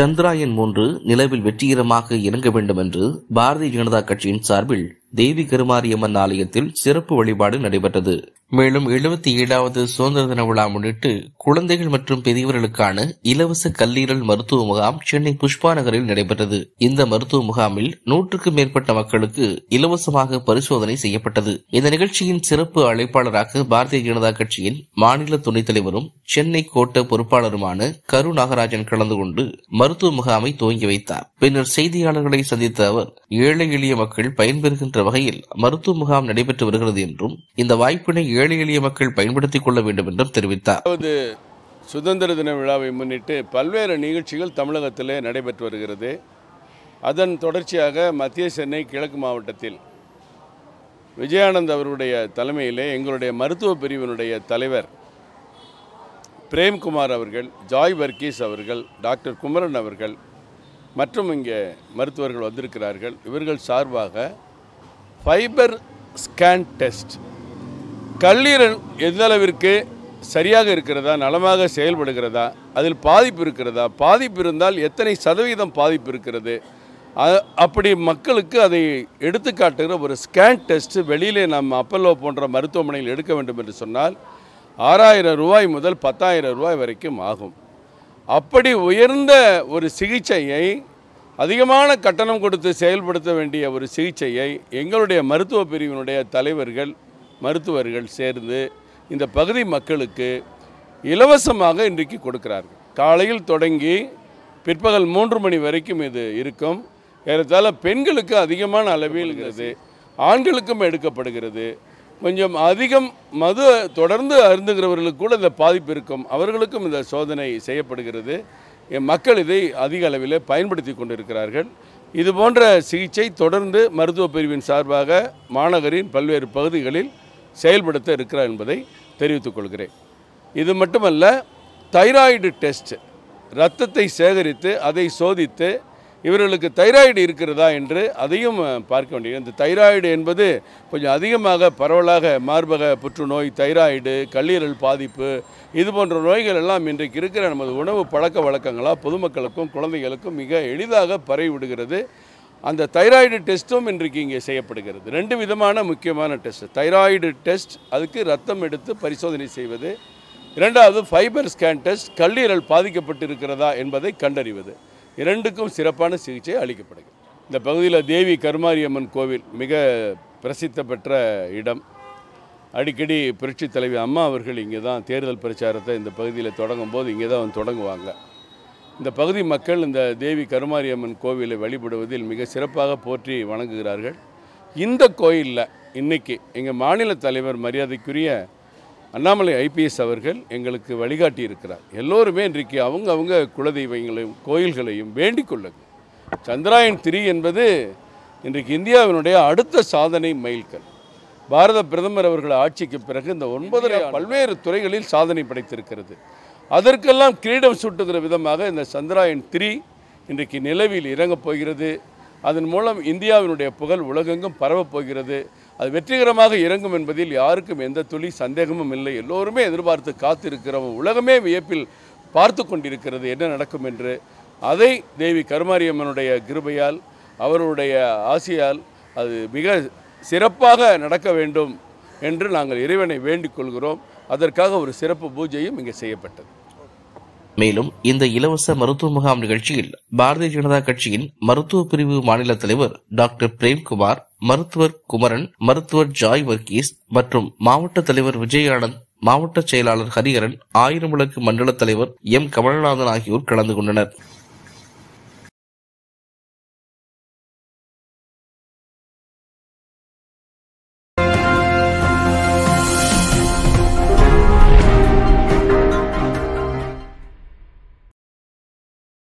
சந்திராயன் மூன்று நிலவில் வெற்றிகரமாக இறங்க வேண்டும் என்று பாரதிய ஜனதா கட்சியின் சார்பில் தேவி கருமாரியம்மன் ஆலயத்தில் சிறப்பு வழிபாடு நடைபெற்றது மேலும் எழுபத்தி ஏழாவது சுதந்திர தின விழா முன்னிட்டு குழந்தைகள் மற்றும் பெரியவர்களுக்கான இலவச கல்லீரல் மருத்துவ முகாம் சென்னை புஷ்பா நகரில் நடைபெற்றது இந்த மருத்துவ முகாமில் நூற்றுக்கும் மேற்பட்ட மக்களுக்கு இலவசமாக பரிசோதனை செய்யப்பட்டது இந்த நிகழ்ச்சியின் சிறப்பு அழைப்பாளராக பாரதிய ஜனதா கட்சியின் மாநில துணைத் தலைவரும் சென்னை கோட்ட பொறுப்பாளருமான கரு நாகராஜன் கலந்து கொண்டு மருத்துவ முகாமை துவங்கி வைத்தார் பின்னர் செய்தியாளர்களை சந்தித்த அவர் ஏழை எளிய மக்கள் பயன்பெறுகின்ற என்ற வகையில் மருத்துவ முகாம் நடைபெற்று வருகிறது என்றும் இந்த வாய்ப்பினை ஏழை எளிய மக்கள் பயன்படுத்திக் கொள்ள வேண்டும் என்றும் தெரிவித்தார் சுதந்திர தின விழாவை முன்னிட்டு பல்வேறு நிகழ்ச்சிகள் தமிழகத்திலே நடைபெற்று வருகிறது அதன் தொடர்ச்சியாக மத்திய சென்னை கிழக்கு மாவட்டத்தில் விஜயானந்த் அவருடைய தலைமையிலே எங்களுடைய மருத்துவ பிரிவினுடைய தலைவர் பிரேம்குமார் அவர்கள் ஜாய் வர்கீஸ் அவர்கள் டாக்டர் குமரன் அவர்கள் மற்றும் இங்கே மருத்துவர்கள் வந்திருக்கிறார்கள் இவர்கள் சார்பாக ஃபைபர் ஸ்கேன் டெஸ்ட் கல்லீரல் அளவிற்கு சரியாக இருக்கிறதா நலமாக செயல்படுகிறதா அதில் பாதிப்பு இருக்கிறதா பாதிப்பு இருந்தால் எத்தனை சதவீதம் பாதிப்பு இருக்கிறது அப்படி மக்களுக்கு அதை எடுத்துக்காட்டுகிற ஒரு ஸ்கேன் டெஸ்ட் வெளியிலே நாம் அப்பல்லோ போன்ற மருத்துவமனையில் எடுக்க வேண்டும் என்று சொன்னால் ஆறாயிரம் ரூபாய் முதல் பத்தாயிரம் ரூபாய் வரைக்கும் ஆகும் அப்படி உயர்ந்த ஒரு சிகிச்சையை அதிகமான கட்டணம் கொடுத்து செயல்படுத்த வேண்டிய ஒரு சிகிச்சையை எங்களுடைய மருத்துவ பிரிவினுடைய தலைவர்கள் மருத்துவர்கள் சேர்ந்து இந்த பகுதி மக்களுக்கு இலவசமாக இன்றைக்கு கொடுக்கிறார்கள் காலையில் தொடங்கி பிற்பகல் மூன்று மணி வரைக்கும் இது இருக்கும் ஏறத்தால பெண்களுக்கு அதிகமான அளவில் இருக்கிறது ஆண்களுக்கும் எடுக்கப்படுகிறது கொஞ்சம் அதிகம் மது தொடர்ந்து அருந்துகிறவர்களுக்கு கூட இந்த பாதிப்பு இருக்கும் அவர்களுக்கும் இந்த சோதனை செய்யப்படுகிறது மக்கள் இதை அதிக அளவில் பயன்படுத்தி கொண்டிருக்கிறார்கள் இது போன்ற சிகிச்சை தொடர்ந்து மருத்துவ பிரிவின் சார்பாக மாநகரின் பல்வேறு பகுதிகளில் செயல்படுத்த இருக்கிறார் என்பதை தெரிவித்துக் கொள்கிறேன் இது மட்டுமல்ல தைராய்டு டெஸ்ட் இரத்தத்தை சேகரித்து அதை சோதித்து இவர்களுக்கு தைராய்டு இருக்கிறதா என்று அதையும் பார்க்க வேண்டியது இந்த தைராய்டு என்பது கொஞ்சம் அதிகமாக பரவலாக மார்பக புற்றுநோய் தைராய்டு கல்லீரல் பாதிப்பு இது போன்ற நோய்கள் எல்லாம் இன்றைக்கு இருக்கிற நமது உணவு பழக்க வழக்கங்களாக பொதுமக்களுக்கும் குழந்தைகளுக்கும் மிக எளிதாக பரவிவிடுகிறது அந்த தைராய்டு டெஸ்ட்டும் இன்றைக்கு இங்கே செய்யப்படுகிறது ரெண்டு விதமான முக்கியமான டெஸ்ட் தைராய்டு டெஸ்ட் அதுக்கு ரத்தம் எடுத்து பரிசோதனை செய்வது இரண்டாவது ஃபைபர் ஸ்கேன் டெஸ்ட் கல்லீரல் பாதிக்கப்பட்டிருக்கிறதா என்பதை கண்டறிவது இரண்டுக்கும் சிறப்பான சிகிச்சை அளிக்கப்படுகிறது இந்த பகுதியில் தேவி கருமாரியம்மன் கோவில் மிக பிரசித்த பெற்ற இடம் அடிக்கடி புரட்சி தலைவி அம்மா அவர்கள் இங்கே தான் தேர்தல் பிரச்சாரத்தை இந்த பகுதியில் தொடங்கும் போது இங்கே தான் வந்து தொடங்குவாங்க இந்த பகுதி மக்கள் இந்த தேவி கருமாரியம்மன் கோவிலை வழிபடுவதில் மிக சிறப்பாக போற்றி வணங்குகிறார்கள் இந்த கோயிலில் இன்றைக்கி எங்கள் மாநில தலைவர் மரியாதைக்குரிய அண்ணாமலை ஐபிஎஸ் அவர்கள் எங்களுக்கு வழிகாட்டி இருக்கிறார் எல்லோருமே இன்றைக்கு அவங்க அவங்க குலதெய்வங்களையும் கோயில்களையும் வேண்டிக் கொள்ளுங்கள் சந்திராயன் த்ரீ என்பது இன்றைக்கு இந்தியாவினுடைய அடுத்த சாதனை மைல்கல் பாரத பிரதமர் அவர்கள் ஆட்சிக்கு பிறகு இந்த ஒன்பதரை பல்வேறு துறைகளில் சாதனை படைத்திருக்கிறது அதற்கெல்லாம் கிரீடம் சுட்டுகிற விதமாக இந்த சந்திராயன் த்ரீ இன்றைக்கு நிலவில் இறங்கப் போகிறது அதன் மூலம் இந்தியாவினுடைய புகழ் உலகெங்கும் பரவப் போகிறது அது வெற்றிகரமாக இறங்கும் என்பதில் யாருக்கும் எந்த துளி சந்தேகமும் இல்லை எல்லோருமே எதிர்பார்த்து காத்திருக்கிறோம் உலகமே வியப்பில் பார்த்து கொண்டிருக்கிறது என்ன நடக்கும் என்று அதை தேவி கருமாரியம்மனுடைய கிருபையால் அவருடைய ஆசையால் அது மிக சிறப்பாக நடக்க வேண்டும் என்று நாங்கள் இறைவனை வேண்டிக் கொள்கிறோம் அதற்காக ஒரு சிறப்பு பூஜையும் இங்கே செய்யப்பட்டது மேலும் இந்த இலவச மருத்துவ முகாம் நிகழ்ச்சியில் பாரதிய ஜனதா கட்சியின் மருத்துவ பிரிவு மாநில தலைவர் டாக்டர் பிரேம்குமார் மருத்துவர் குமரன் மருத்துவர் ஜாய் வர்கீஸ் மற்றும் மாவட்ட தலைவர் விஜயானந்த் மாவட்ட செயலாளர் ஹரிஹரன் ஆயிரம் விளக்கு மண்டல தலைவர் எம் கமல்நாதன் ஆகியோர் கலந்து கொண்டனர்